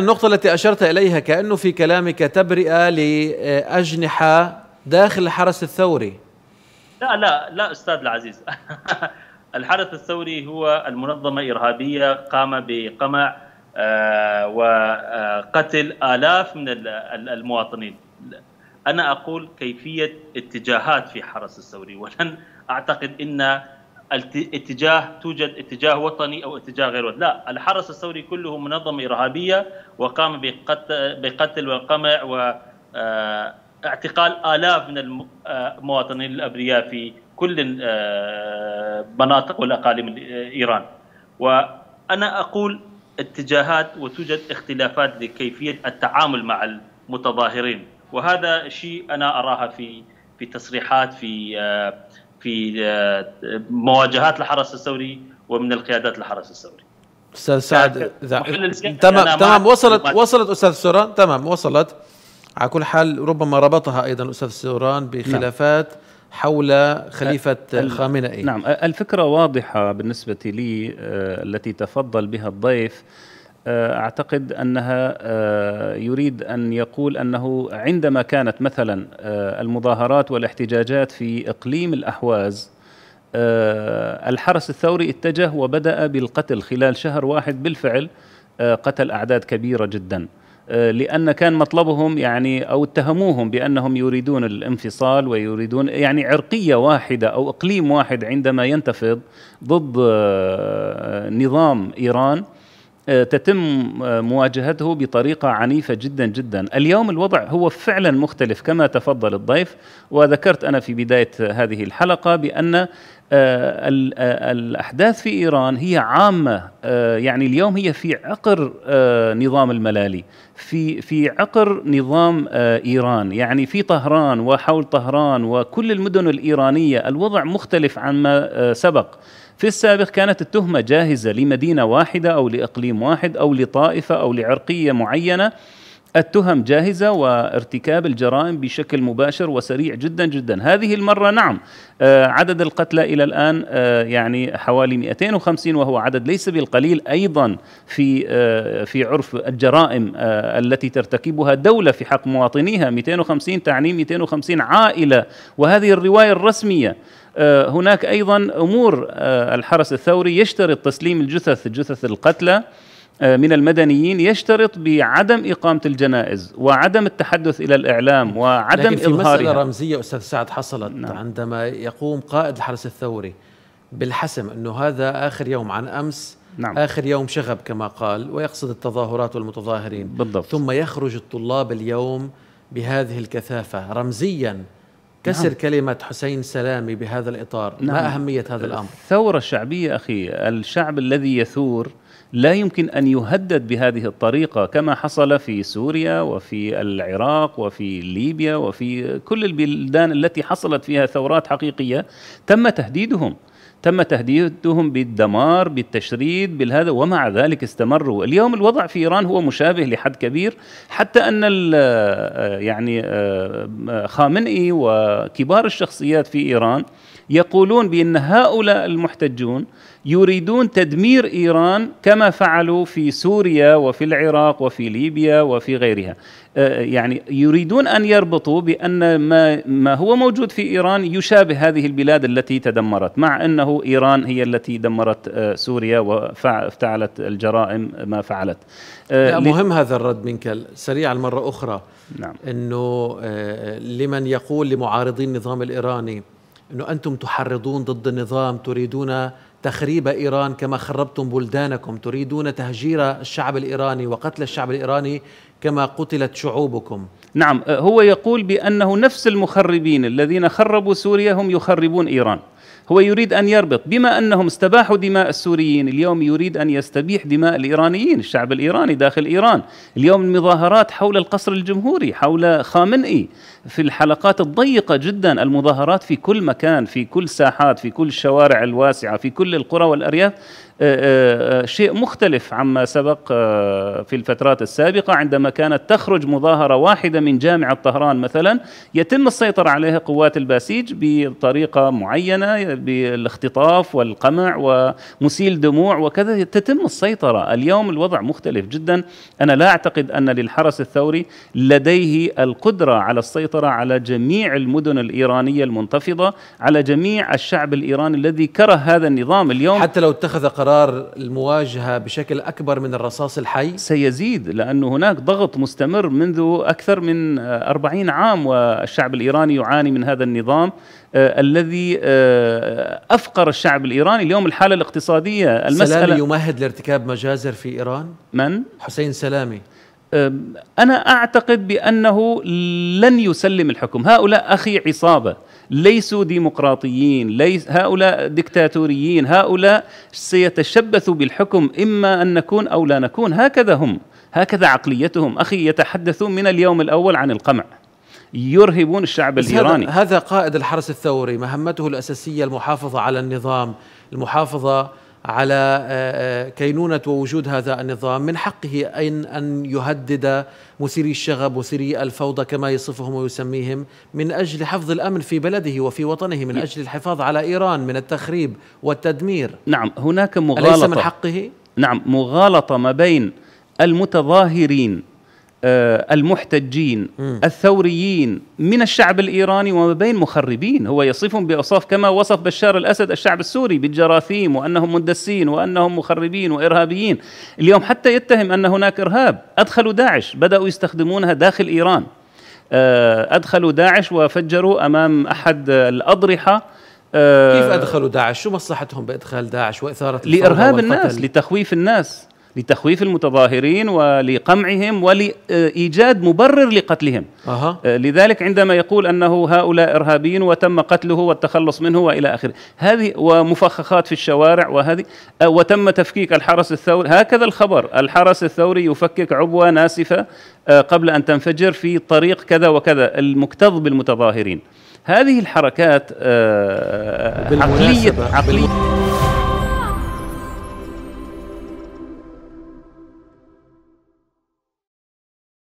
النقطة التي أشرت إليها كأنه في كلامك تبرئة لأجنحة داخل الحرس الثوري لا لا لا أستاذ العزيز الحرس الثوري هو المنظمة إرهابية قام بقمع آه، وقتل آلاف من المواطنين أنا أقول كيفية اتجاهات في حرس الثوري ولن أعتقد أن اتجاه توجد اتجاه وطني او اتجاه غير وطني، لا الحرس الثوري كله منظمه ارهابيه وقام بقتل والقمع و آه، اعتقال الاف من المواطنين آه، الابرياء في كل المناطق آه، والاقاليم ايران. وانا اقول اتجاهات وتوجد اختلافات لكيفيه التعامل مع المتظاهرين، وهذا شيء انا اراها في في تصريحات في في آه، مواجهات الحرس الثوري ومن القيادات الحرس الثوري استاذ سعد تمام تمام وصلت وصلت استاذ سوران تمام وصلت على كل حال ربما ربطها ايضا استاذ سوران نعم. بخلافات نعم. حول خليفة خامنئي نعم الفكرة واضحة بالنسبة لي آه، التي تفضل بها الضيف آه، اعتقد انها آه، يريد ان يقول انه عندما كانت مثلا آه، المظاهرات والاحتجاجات في اقليم الاحواز الحرس الثوري اتجه وبدا بالقتل خلال شهر واحد بالفعل قتل اعداد كبيره جدا لان كان مطلبهم يعني او اتهموهم بانهم يريدون الانفصال ويريدون يعني عرقيه واحده او اقليم واحد عندما ينتفض ضد نظام ايران آه، تتم آه، مواجهته بطريقه عنيفه جدا جدا، اليوم الوضع هو فعلا مختلف كما تفضل الضيف وذكرت انا في بدايه هذه الحلقه بان آه، الاحداث في ايران هي عامه يعني اليوم هي في عقر نظام الملالي في في عقر نظام ايران يعني في طهران وحول طهران وكل المدن الايرانيه الوضع مختلف عما سبق في السابق كانت التهمه جاهزه لمدينه واحده او لاقليم واحد او لطائفه او لعرقيه معينه التهم جاهزة وارتكاب الجرائم بشكل مباشر وسريع جدا جدا هذه المرة نعم آه، عدد القتلى إلى الآن آه، يعني حوالي 250 وهو عدد ليس بالقليل أيضا في آه، في عرف الجرائم التي ترتكبها دولة في حق مواطنيها 250 تعني 250 عائلة وهذه الرواية الرسمية هناك أيضا أمور الحرس الثوري يشترط تسليم الجثث جثث القتلى آه، من المدنيين يشترط بعدم إقامة الجنائز وعدم التحدث إلى الإعلام وعدم لكن في إظهارها مسألة رمزية أستاذ سعد حصلت نعم. عندما يقوم قائد الحرس الثوري بالحسم أنه هذا آخر يوم عن أمس نعم. آخر يوم شغب كما قال ويقصد التظاهرات والمتظاهرين بالضبط. ثم يخرج الطلاب اليوم بهذه الكثافة رمزيا كسر نعم. كلمة حسين سلامي بهذا الإطار نعم. ما أهمية هذا الأمر؟ الثورة الشعبية أخي الشعب الذي يثور لا يمكن ان يهدد بهذه الطريقه كما حصل في سوريا وفي العراق وفي ليبيا وفي كل البلدان التي حصلت فيها ثورات حقيقيه تم تهديدهم تم تهديدهم بالدمار بالتشريد بالهذا ومع ذلك استمروا اليوم الوضع في إيران هو مشابه لحد كبير حتى أن آه، يعني آه، آه، خامنئي وكبار الشخصيات في إيران يقولون بأن هؤلاء المحتجون يريدون تدمير إيران كما فعلوا في سوريا وفي العراق وفي ليبيا وفي غيرها آه، يعني يريدون ان يربطوا بان ما ما هو موجود في ايران يشابه هذه البلاد التي تدمرت، مع انه ايران هي التي دمرت آه، سوريا وفعلت الجرائم ما فعلت. آه، لا مهم هذا الرد منك سريعا مره اخرى نعم انه لمن يقول لمعارضين النظام الايراني انه انتم تحرضون ضد النظام تريدون تخريب ايران كما خربتم بلدانكم تريدون تهجير الشعب الايراني وقتل الشعب الايراني كما قتلت شعوبكم نعم هو يقول بانه نفس المخربين الذين خربوا سوريا هم يخربون ايران هو يريد أن يربط بما أنهم استباحوا دماء السوريين اليوم يريد أن يستبيح دماء الإيرانيين الشعب الإيراني داخل إيران اليوم المظاهرات حول القصر الجمهوري حول خامنئي في الحلقات الضيقة جدا المظاهرات في كل مكان في كل ساحات في كل الشوارع الواسعة في كل القرى والأرياف آه، آه، آه، شيء مختلف عما سبق في الفترات السابقة عندما كانت تخرج مظاهرة واحدة من جامعة طهران مثلا يتم السيطرة عليها قوات الباسيج بطريقة معينة بالاختطاف والقمع ومسيل دموع وكذا تتم السيطرة اليوم الوضع مختلف جدا أنا لا أعتقد أن للحرس الثوري لديه القدرة على السيطرة على جميع المدن الإيرانية المنتفضة على جميع الشعب الإيراني الذي كره هذا النظام اليوم حتى لو اتخذ قرار تكرار المواجهة بشكل أكبر من الرصاص الحي؟ سيزيد لأن هناك ضغط مستمر منذ أكثر من 40 عام والشعب الإيراني يعاني من هذا النظام آه، الذي آه، أفقر الشعب الإيراني اليوم الحالة الاقتصادية المسألة سلامي يمهد لارتكاب مجازر في إيران؟ من؟ حسين سلامي آه، أنا أعتقد بأنه لن يسلم الحكم هؤلاء أخي عصابة ليسوا ديمقراطيين ليس هؤلاء دكتاتوريين هؤلاء سيتشبثوا بالحكم إما أن نكون أو لا نكون هكذا هم هكذا عقليتهم أخي يتحدثون من اليوم الأول عن القمع يرهبون الشعب الإيراني هذا قائد الحرس الثوري مهمته الأساسية المحافظة على النظام المحافظة على آه، آه، كينونة ووجود هذا النظام من حقه أن أن يهدد مثيري الشغب مثيري الفوضى كما يصفهم ويسميهم من أجل حفظ الأمن في بلده وفي وطنه من أجل الحفاظ على إيران من التخريب والتدمير نعم هناك مغالطة أليس من حقه؟ نعم مغالطة ما بين المتظاهرين آه، المحتجين م. الثوريين من الشعب الايراني وما بين مخربين هو يصفهم باوصاف كما وصف بشار الاسد الشعب السوري بالجراثيم وانهم مندسين وانهم مخربين وارهابيين اليوم حتى يتهم ان هناك ارهاب ادخلوا داعش بداوا يستخدمونها داخل ايران آه، ادخلوا داعش وفجروا امام احد الاضرحه آه، كيف ادخلوا داعش؟ شو مصلحتهم بادخال داعش واثاره لارهاب الناس لتخويف الناس لتخويف المتظاهرين ولقمعهم ولايجاد مبرر لقتلهم أه. لذلك عندما يقول انه هؤلاء ارهابيين وتم قتله والتخلص منه والى اخره هذه ومفخخات في الشوارع وهذه آه، وتم تفكيك الحرس الثوري هكذا الخبر الحرس الثوري يفكك عبوه ناسفه آه، قبل ان تنفجر في طريق كذا وكذا المكتظ بالمتظاهرين هذه الحركات آه، عقليه عقليه